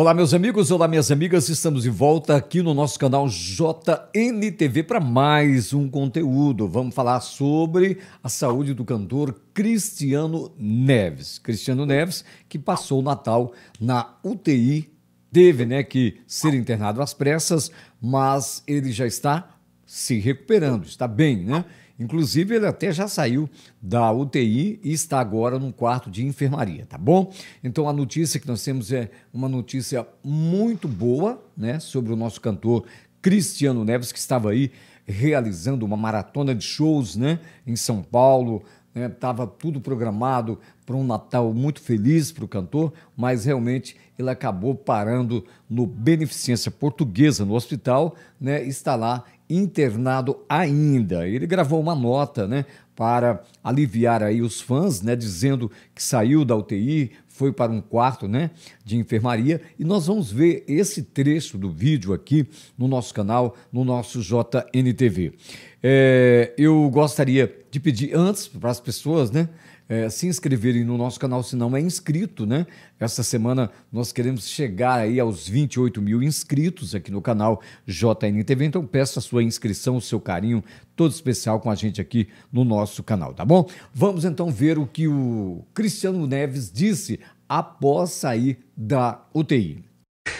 Olá, meus amigos, olá, minhas amigas. Estamos de volta aqui no nosso canal JNTV para mais um conteúdo. Vamos falar sobre a saúde do cantor Cristiano Neves. Cristiano Neves, que passou o Natal na UTI, teve né, que ser internado às pressas, mas ele já está se recuperando, está bem, né? Inclusive, ele até já saiu da UTI e está agora num quarto de enfermaria, tá bom? Então, a notícia que nós temos é uma notícia muito boa, né? Sobre o nosso cantor Cristiano Neves, que estava aí realizando uma maratona de shows, né? Em São Paulo, estava né, tudo programado para um Natal muito feliz para o cantor, mas realmente ele acabou parando no Beneficência Portuguesa, no hospital, né, está lá internado ainda. Ele gravou uma nota, né, para aliviar aí os fãs, né, dizendo que saiu da UTI, foi para um quarto, né, de enfermaria, e nós vamos ver esse trecho do vídeo aqui no nosso canal, no nosso JNTV. É, eu gostaria de pedir antes para as pessoas, né, é, se inscreverem no nosso canal, se não é inscrito, né? Essa semana nós queremos chegar aí aos 28 mil inscritos aqui no canal JNTV, então peço a sua inscrição, o seu carinho todo especial com a gente aqui no nosso canal, tá bom? Vamos então ver o que o Cristiano Neves disse após sair da UTI.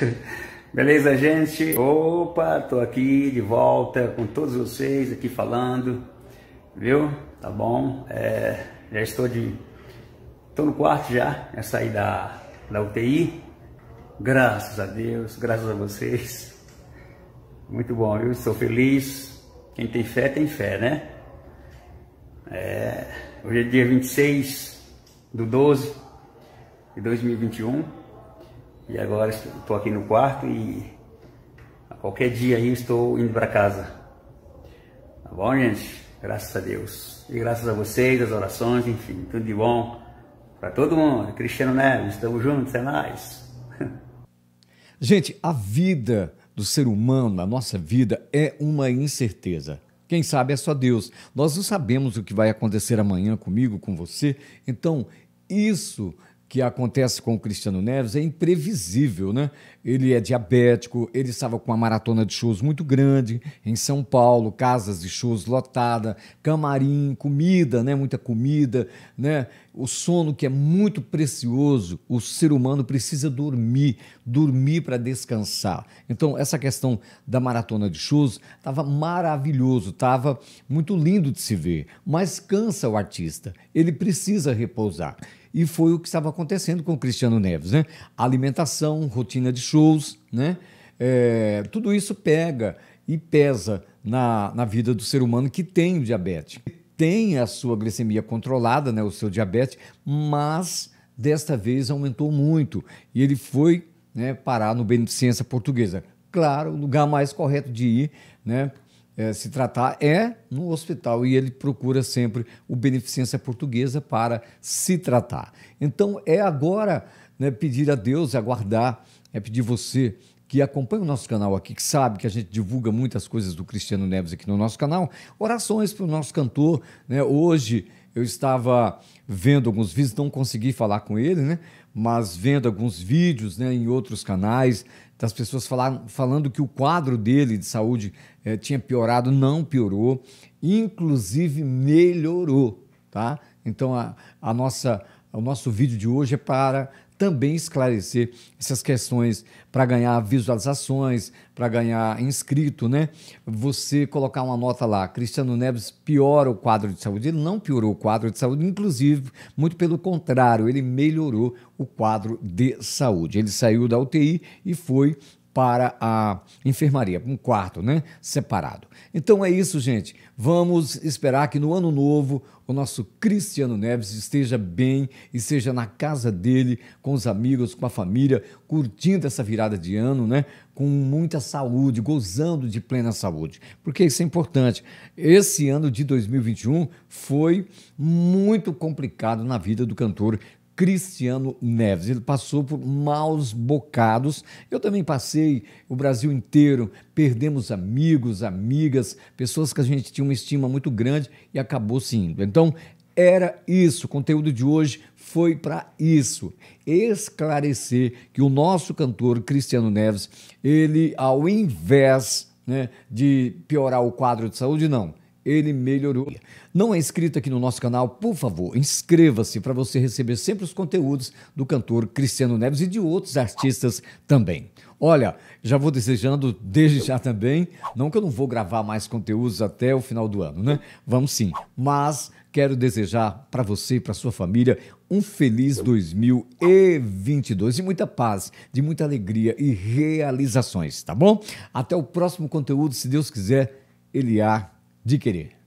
Beleza, gente? Opa, tô aqui de volta com todos vocês aqui falando, viu? Tá bom? É, já estou de. Estou no quarto já, já saí da, da UTI. Graças a Deus, graças a vocês. Muito bom, eu estou feliz. Quem tem fé, tem fé, né? É, hoje é dia 26 do 12 de 2021. E agora estou aqui no quarto e a qualquer dia aí estou indo para casa. Tá bom, gente? Graças a Deus. E graças a vocês, as orações, enfim, tudo de bom para todo mundo. Cristiano Neves, estamos juntos, é nóis. Gente, a vida do ser humano, a nossa vida, é uma incerteza. Quem sabe é só Deus. Nós não sabemos o que vai acontecer amanhã comigo, com você. Então, isso que acontece com o Cristiano Neves é imprevisível, né? Ele é diabético, ele estava com uma maratona de shows muito grande em São Paulo, casas de shows lotada, camarim, comida, né? Muita comida, né? O sono que é muito precioso, o ser humano precisa dormir, dormir para descansar. Então essa questão da maratona de shows estava maravilhoso, estava muito lindo de se ver, mas cansa o artista. Ele precisa repousar. E foi o que estava acontecendo com o Cristiano Neves, né? Alimentação, rotina de shows, né? É, tudo isso pega e pesa na, na vida do ser humano que tem o diabetes. Tem a sua glicemia controlada, né, o seu diabetes, mas desta vez aumentou muito e ele foi né, parar no Beneficência Portuguesa. Claro, o lugar mais correto de ir, né, é, se tratar é no hospital e ele procura sempre o Beneficência Portuguesa para se tratar. Então é agora né, pedir a Deus, aguardar, é pedir você que acompanha o nosso canal aqui, que sabe que a gente divulga muitas coisas do Cristiano Neves aqui no nosso canal, orações para o nosso cantor. Né? Hoje eu estava vendo alguns vídeos, não consegui falar com ele, né? Mas vendo alguns vídeos né, em outros canais, das pessoas falaram, falando que o quadro dele de saúde eh, tinha piorado, não piorou, inclusive melhorou, tá? Então a, a nossa, o nosso vídeo de hoje é para também esclarecer essas questões para ganhar visualizações, para ganhar inscrito, né? Você colocar uma nota lá, Cristiano Neves piora o quadro de saúde. Ele não piorou o quadro de saúde, inclusive, muito pelo contrário, ele melhorou o quadro de saúde. Ele saiu da UTI e foi para a enfermaria, um quarto, né? Separado. Então é isso, gente. Vamos esperar que no ano novo o nosso Cristiano Neves esteja bem e seja na casa dele, com os amigos, com a família, curtindo essa virada de ano, né? Com muita saúde, gozando de plena saúde. Porque isso é importante. Esse ano de 2021 foi muito complicado na vida do cantor Cristiano Neves. Ele passou por maus bocados. Eu também passei o Brasil inteiro. Perdemos amigos, amigas, pessoas que a gente tinha uma estima muito grande e acabou se indo. Então, era isso. O conteúdo de hoje foi para isso, esclarecer que o nosso cantor Cristiano Neves, ele ao invés né, de piorar o quadro de saúde, não ele melhorou. Não é inscrito aqui no nosso canal, por favor, inscreva-se para você receber sempre os conteúdos do cantor Cristiano Neves e de outros artistas também. Olha, já vou desejando desde já também, não que eu não vou gravar mais conteúdos até o final do ano, né? Vamos sim. Mas quero desejar para você e para sua família um feliz 2022 de muita paz, de muita alegria e realizações, tá bom? Até o próximo conteúdo, se Deus quiser. Eliar de querer.